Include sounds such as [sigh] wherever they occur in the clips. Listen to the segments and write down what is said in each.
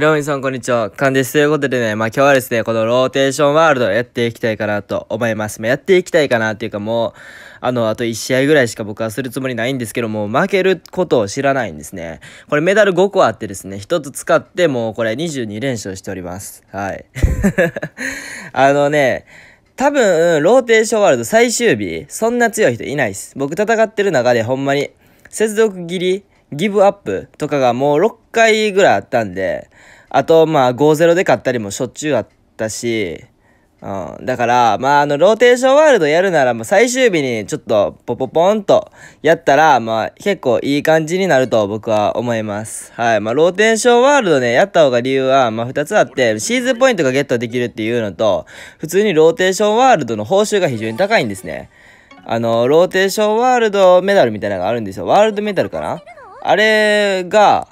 ロミさん、こんにちは。勘です。ということでね、まあ今日はですね、このローテーションワールドやっていきたいかなと思います。まあ、やっていきたいかなっていうかもう、あの、あと1試合ぐらいしか僕はするつもりないんですけども、負けることを知らないんですね。これメダル5個あってですね、1つ使ってもうこれ22連勝しております。はい。[laughs] あのね、多分、ローテーションワールド最終日、そんな強い人いないです。僕戦ってる中でほんまに、接続切りギブアップとかがもう6回ぐらいあったんで、あと、まあ、5-0で勝ったりもしょっちゅうあったし、うん、だから、まあ、あの、ローテーションワールドやるなら、もう最終日にちょっと、ポポポンとやったら、まあ、結構いい感じになると僕は思います。はい。まあ、ローテーションワールドね、やった方が理由は、まあ、二つあって、シーズンポイントがゲットできるっていうのと、普通にローテーションワールドの報酬が非常に高いんですね。あの、ローテーションワールドメダルみたいなのがあるんですよ。ワールドメダルかなあれが、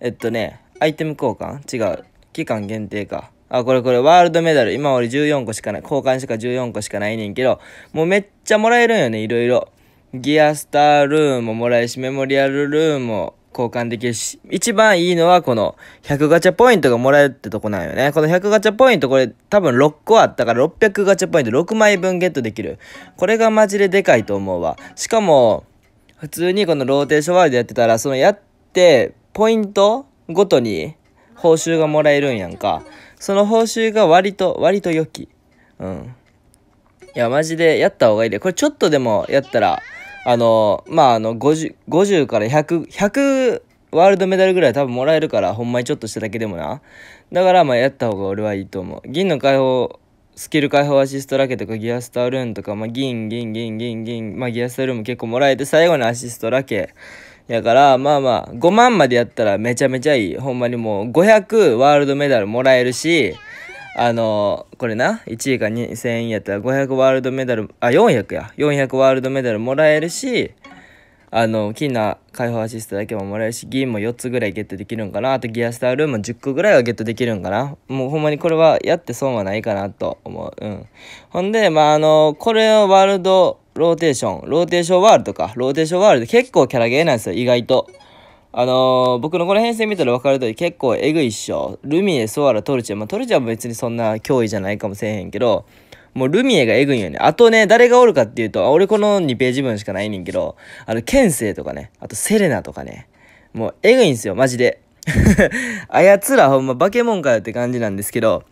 えっとね、アイテム交換違う。期間限定か。あ、これこれ、ワールドメダル。今俺14個しかない。交換しか14個しかないねんけど、もうめっちゃもらえるんよね、いろいろ。ギアスタールームももらえるし、メモリアルルームも交換できるし、一番いいのはこの100ガチャポイントがもらえるってとこなんよね。この100ガチャポイントこれ多分6個あったから600ガチャポイント6枚分ゲットできる。これがマジででかいと思うわ。しかも、普通にこのローテーションワールドやってたら、そのやって、ポイントごとに報酬がもらえるんやんか。その報酬が割と、割と良き。うん。いや、マジでやった方がいいで。これちょっとでもやったら、あの、まあ、あの、50、50から100、100、ワールドメダルぐらい多分もらえるから、ほんまにちょっとしただけでもな。だから、まあ、やった方が俺はいいと思う。銀の解放スキル解放アシストラケとかギアスタールーンとか、まあ、銀、銀、銀、銀、銀、まあ、ギアスタールーンも結構もらえて、最後のアシストラケ。やから、まあまあ、5万までやったらめちゃめちゃいい。ほんまにもう、500ワールドメダルもらえるし、あの、これな、1位か2000円やったら500ワールドメダル、あ、400や。400ワールドメダルもらえるし、あの、金な解放アシストだけももらえるし、銀も4つぐらいゲットできるんかな。あとギアスタールーム10個ぐらいはゲットできるんかな。もうほんまにこれはやって損はないかなと思う。うん。ほんで、まあ、あの、これをワールドローテーション、ローテーションワールドか。ローテーションワールド結構キャラゲーなんですよ、意外と。あのー、僕のこの編成見たら分かる通り結構えぐいっしょ。ルミエ、ソアラ、トルチェ。まあ、トルチェは別にそんな脅威じゃないかもしれへんけど、もうルミエがエグいよね。あとね、誰がおるかっていうと、俺この2ページ分しかないねんけど、あの、ケンセイとかね、あとセレナとかね、もうエグいんすよ、マジで。[laughs] あやつらほんま化け物かよって感じなんですけど、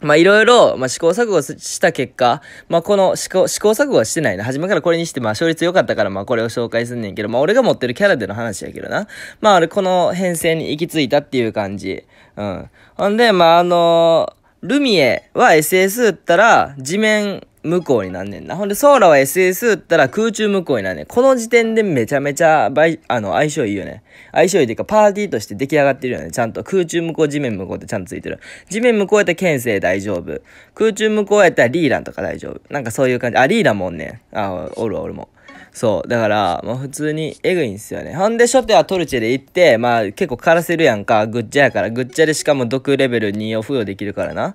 まあいろいろ、まあ試行錯誤した結果、まあこの試行、試行錯誤はしてないね。初めからこれにして、まあ勝率良かったから、まあこれを紹介すんねんけど、まあ俺が持ってるキャラでの話やけどな。まああれ、この編成に行き着いたっていう感じ。うん。ほんで、まああのールミエは SS 打ったら地面向こうになんねんな。ほんで、ソーラは SS 打ったら空中向こうになんねん。この時点でめちゃめちゃ、あの、相性いいよね。相性いいっていうか、パーティーとして出来上がってるよね。ちゃんと空中向こう、地面向こうってちゃんとついてる。地面向こうやったら剣聖大丈夫。空中向こうやったらリーランとか大丈夫。なんかそういう感じ。あ、リーランもんねん。あ、おるおるもん。そう。だから、まあ普通にエグいんですよね。ほんで、初手はトルチェで行って、まあ結構枯らせるやんか。グッチャやから。グッチャでしかも毒レベル2を付与できるからな。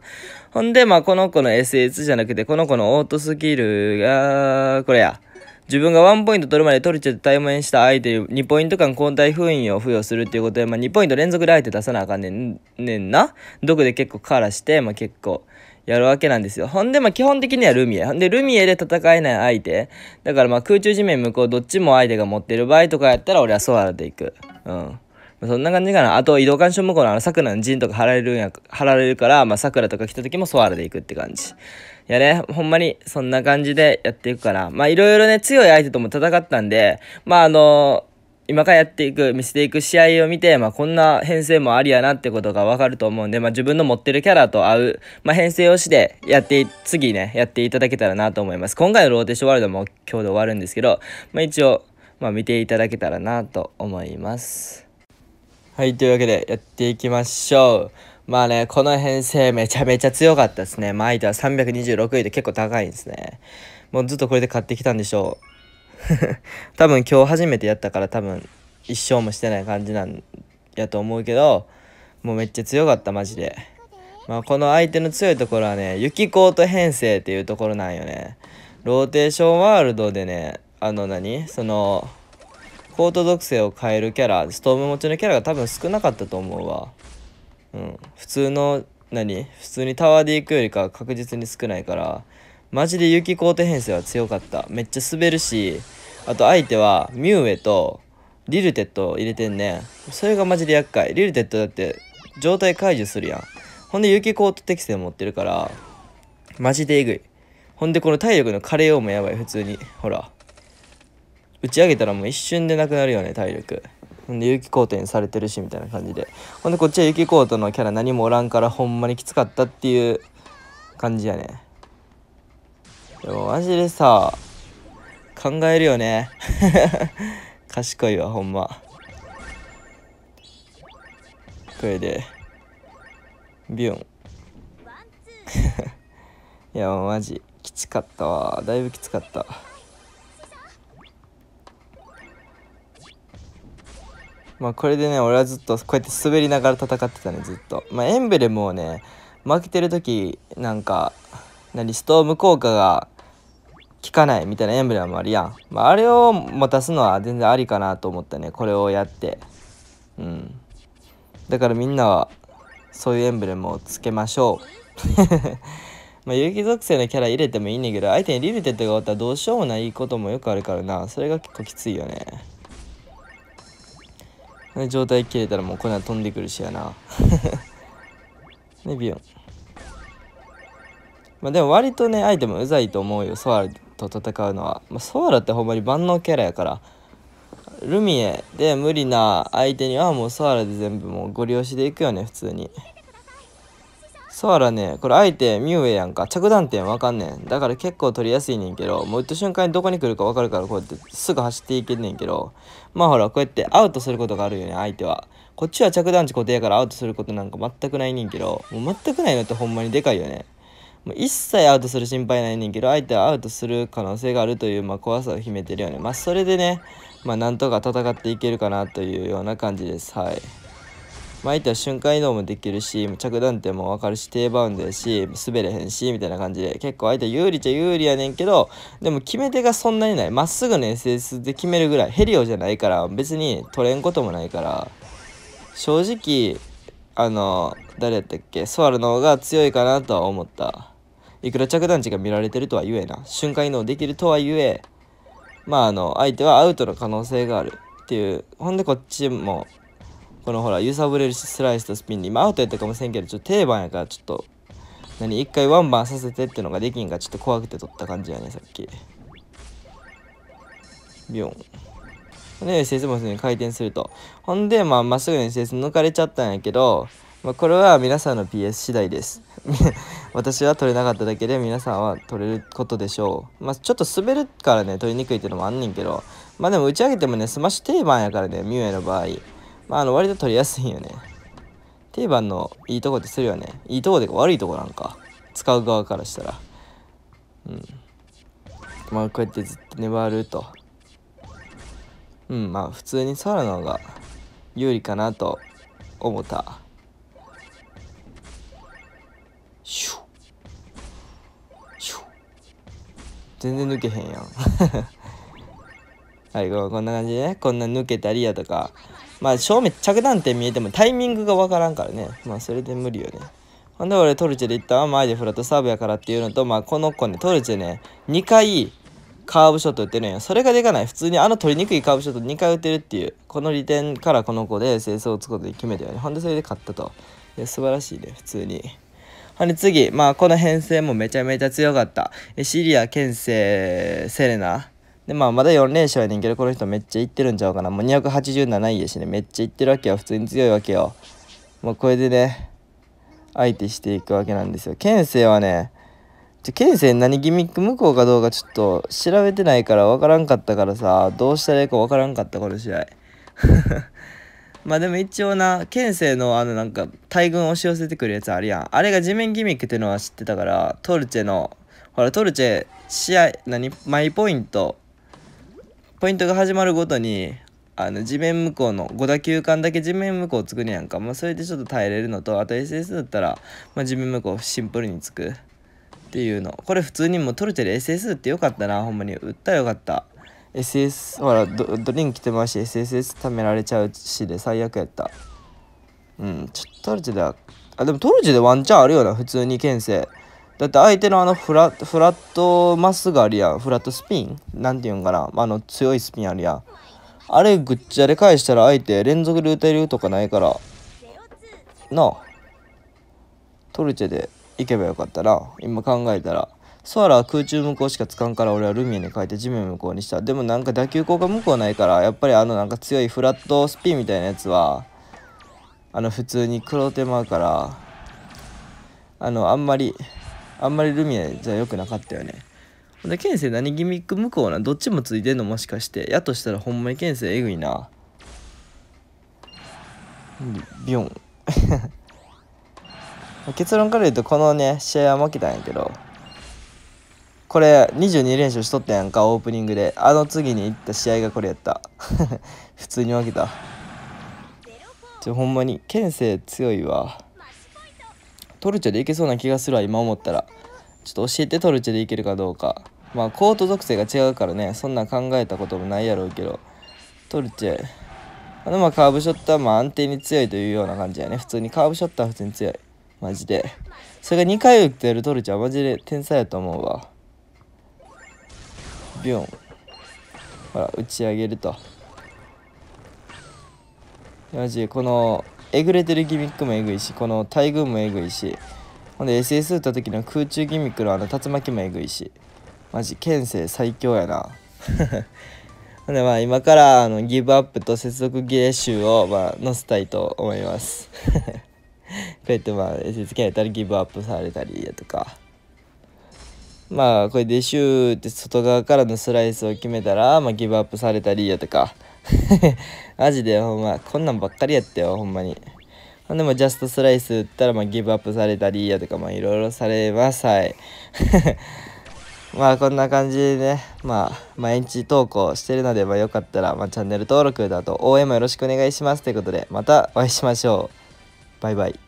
ほんで、まあこの子の SS じゃなくて、この子のオートスキルが、これや。自分がワンポイント取るまでトルチェで対面した相手に2ポイント間交代封印を付与するっていうことで、まあ2ポイント連続で相手出さなあかんねんねんな。毒で結構枯らして、まあ結構。やるわけなんですよ。ほんで、まあ、基本的にはルミエ。ほんで、ルミエで戦えない相手。だから、まあ、空中地面向こう、どっちも相手が持ってる場合とかやったら、俺はソアラで行く。うん。そんな感じかな。あと、移動干渉向こうのあの、桜の陣とか貼られるんや、貼られるから、まあ、桜とか来た時もソアラで行くって感じ。いやね、ほんまに、そんな感じでやっていくから。まあ、いろいろね、強い相手とも戦ったんで、まあ、あのー今からやっていく、見せていく試合を見て、まあ、こんな編成もありやなってことがわかると思うんで、まあ、自分の持ってるキャラと合う、まあ、編成をしてやって、次ね、やっていただけたらなと思います。今回のローテーションワールドも今日で終わるんですけど、まあ、一応、まあ、見ていただけたらなと思います。はい、というわけでやっていきましょう。まあね、この編成めちゃめちゃ強かったですね。まあ、相手は326位で結構高いんですね。もうずっとこれで買ってきたんでしょう。[laughs] 多分今日初めてやったから多分一生もしてない感じなんやと思うけどもうめっちゃ強かったマジで、まあ、この相手の強いところはね雪コート編成っていうところなんよねローテーションワールドでねあの何そのコート属性を変えるキャラストーム持ちのキャラが多分少なかったと思うわうん普通の何普通にタワーで行くよりか確実に少ないからマジで雪コート編成は強かっためっちゃ滑るしあと相手はミュウエとリルテッド入れてんねそれがマジで厄介リルテッドだって状態解除するやんほんで雪コート適性持ってるからマジでえぐいほんでこの体力の枯れようもやばい普通にほら打ち上げたらもう一瞬でなくなるよね体力ほんで雪コートにされてるしみたいな感じでほんでこっちは雪コートのキャラ何もおらんからほんまにきつかったっていう感じやねでもマジでさ考えるよね [laughs] 賢いわほんまこれでビヨン [laughs] いやもうマジきつかったわだいぶきつかったまあこれでね俺はずっとこうやって滑りながら戦ってたねずっとまあエンブレもね負けてる時なんか何ストーム効果が効かないみたいなエンブレムあるやん、まあ、あれを持たすのは全然ありかなと思ってねこれをやってうんだからみんなはそういうエンブレムをつけましょう [laughs] まあ有機属性のキャラ入れてもいいねんけど相手にリルテッドがおったらどうしようもないこともよくあるからなそれが結構きついよね状態切れたらもうこんな飛んでくるしやな [laughs] ねビヨンまあでも割とねアイテムうざいと思うよソアルと戦うのは、まあ、ソアラってほんまに万能キャラやからルミエで無理な相手にはもうソアラで全部もうご利用しでいくよね普通にソアラねこれ相手ミュウエやんか着弾点わかんねんだから結構取りやすいねんけどもう打った瞬間にどこに来るかわかるからこうやってすぐ走っていけんねんけどまあほらこうやってアウトすることがあるよね相手はこっちは着弾地固定やからアウトすることなんか全くないねんけどもう全くないのってほんまにでかいよね一切アウトする心配ないねんけど、相手はアウトする可能性があるという、まあ、怖さを秘めてるよね。まあ、それでね、まあ、なんとか戦っていけるかなというような感じです。はい。まあ、相手は瞬間移動もできるし、着弾点もわかるし、低バウンドやし、滑れへんし、みたいな感じで、結構相手有利ちゃ有利やねんけど、でも決め手がそんなにない。まっすぐの SS で決めるぐらい。ヘリオじゃないから、別に取れんこともないから、正直、あの、誰やったっけ、ソアルの方が強いかなとは思った。いくら着弾地が見られてるとは言えな、瞬間移動できるとはゆえ、まあ、あの、相手はアウトの可能性があるっていう、ほんでこっちも、このほら、揺さぶれるスライスとスピンに、今アウトやったかもしれんけど、ちょっと定番やから、ちょっと、何、一回ワンバンさせてってのができんか、ちょっと怖くて取った感じやね、さっき。ビヨン。ね、SS もすぐに回転すると。ほんで、まあ、まっすぐに SS 抜かれちゃったんやけど、まあ、これは皆さんの PS 次第です [laughs] 私は取れなかっただけで皆さんは取れることでしょう。まあ、ちょっと滑るからね、取りにくいっていうのもあんねんけど、まあでも打ち上げてもね、スマッシュ定番やからね、ミュウエの場合。まあ、あの割と取りやすいよね。定番のいいとこってするよね。いいとこで悪いとこなんか。使う側からしたら。うん。まあこうやってずっと粘ると。うん、まあ普通にソラの方が有利かなと思った。全然抜けへんやん [laughs] はいこんな感じでねこんな抜けたりやとかまあ正面着弾点見えてもタイミングがわからんからねまあそれで無理よねほんで俺トルチェで行ったわ、前でフラットサーブやからっていうのとまあこの子ねトルチェね2回カーブショット打ってるんよそれがでかない普通にあの取りにくいカーブショット2回打てるっていうこの利点からこの子で清掃を打つことで決めたよねほんでそれで勝ったといや素晴らしいね普通に。ほんで次、まあ、この編成もめちゃめちゃ強かった。シリア、ケンセセレナ。で、まあ、まだ4連勝やねんけど、この人めっちゃいってるんちゃうかな。もう287位やしね、めっちゃいってるわけよ。普通に強いわけよ。もうこれでね、相手していくわけなんですよ。ケンセはね、ケンセ何ギミック向こうかどうかちょっと調べてないから分からんかったからさ、どうしたらいいか分からんかった、この試合。まあでも一応な、県政のあのなんか大群押し寄せてくるやつあるやん。あれが地面ギミックっていうのは知ってたから、トルチェの、ほらトルチェ、試合、何、マイポイント、ポイントが始まるごとに、あの地面向こうの5打球間だけ地面向こうつくねやんか、まあ、それでちょっと耐えれるのとあと SS だったら、まあ、地面向こうシンプルにつくっていうのこれ普通にもうトルチェで SS ってよかったなほんまに打ったらよかった SS ほらドドリンク来てまし SSS 貯められちゃうしで最悪やったうんちょっとトルチェではあでもトルチェでワンチャンあるよな普通に牽制だって相手のあのフラフラットまっすぐあるやんフラットスピンなんていうんかなあの強いスピンあるやんあれぐっちゃで返したら相手連続で打てるとかないからなあトルチェで行けばよかったな今考えたらソアラは空中向こうしかつかんから俺はルミエに変えて地面向こうにしたでもなんか打球効果向こうないからやっぱりあのなんか強いフラットスピンみたいなやつはあの普通に黒手間からあのあんまりあんまりルミエじゃ良くなかったよねほんでンセ何ギミック向こうなどっちもついてんのもしかしてやとしたらほんまにンセえぐいなビョン [laughs] 結論から言うとこのね試合は負けたんやけどこれ22連勝しとったやんかオープニングであの次に行った試合がこれやった [laughs] 普通に負けたちょほんまに県勢強いわトルチェでいけそうな気がするわ今思ったらちょっと教えてトルチェでいけるかどうかまあコート属性が違うからねそんな考えたこともないやろうけどトルチェあのまあカーブショットはまあ安定に強いというような感じやね普通にカーブショットは普通に強いマジでそれが2回打ってるトルチェはマジで天才やと思うわビョンほら打ち上げるとマジこのえぐれてるギミックもえぐいしこの大群もえぐいしほんで SS 打った時の空中ギミックのあの竜巻もえぐいしマジ剣聖最強やな [laughs] ほんでまあ今からあのギブアップと接続芸集をまあ載せたいと思います [laughs] こうやってまあ SS キャラやったらギブアップされたりやとかまあこれでシューって外側からのスライスを決めたら、まあ、ギブアップされたりやとか [laughs] マジでほんまこんなんばっかりやったよほんまにほんでもジャストスライス打ったらまあギブアップされたりやとかいろいろされますはい [laughs] まあこんな感じでねまあ毎日投稿してるのでまあよかったら、まあ、チャンネル登録だと応援もよろしくお願いしますということでまたお会いしましょうバイバイ